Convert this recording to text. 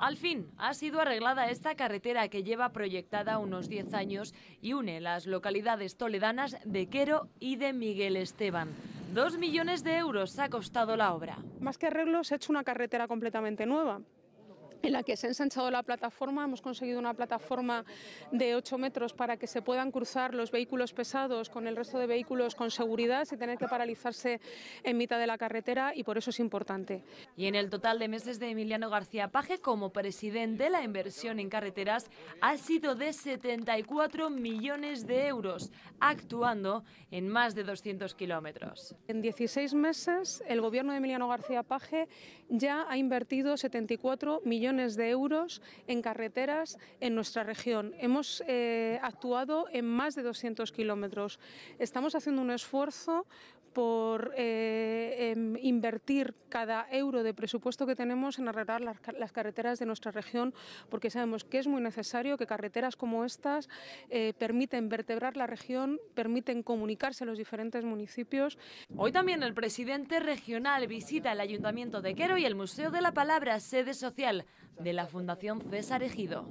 Al fin, ha sido arreglada esta carretera que lleva proyectada unos 10 años y une las localidades toledanas de Quero y de Miguel Esteban. Dos millones de euros ha costado la obra. Más que arreglos, se ha hecho una carretera completamente nueva en la que se ha ensanchado la plataforma. Hemos conseguido una plataforma de 8 metros para que se puedan cruzar los vehículos pesados con el resto de vehículos con seguridad sin tener que paralizarse en mitad de la carretera y por eso es importante. Y en el total de meses de Emiliano García Paje como presidente, de la inversión en carreteras ha sido de 74 millones de euros, actuando en más de 200 kilómetros. En 16 meses, el gobierno de Emiliano García Paje ya ha invertido 74 millones de euros en carreteras en nuestra región. Hemos eh, actuado en más de 200 kilómetros. Estamos haciendo un esfuerzo por eh, em, invertir cada euro de presupuesto que tenemos en arreglar las, carreteras de nuestra región, porque sabemos que es muy necesario que carreteras como estas eh, permiten vertebrar la región, permiten comunicarse a los diferentes municipios. Hoy también el presidente regional visita el Ayuntamiento de Quero y el Museo de la Palabra, sede social de la Fundación César Ejido.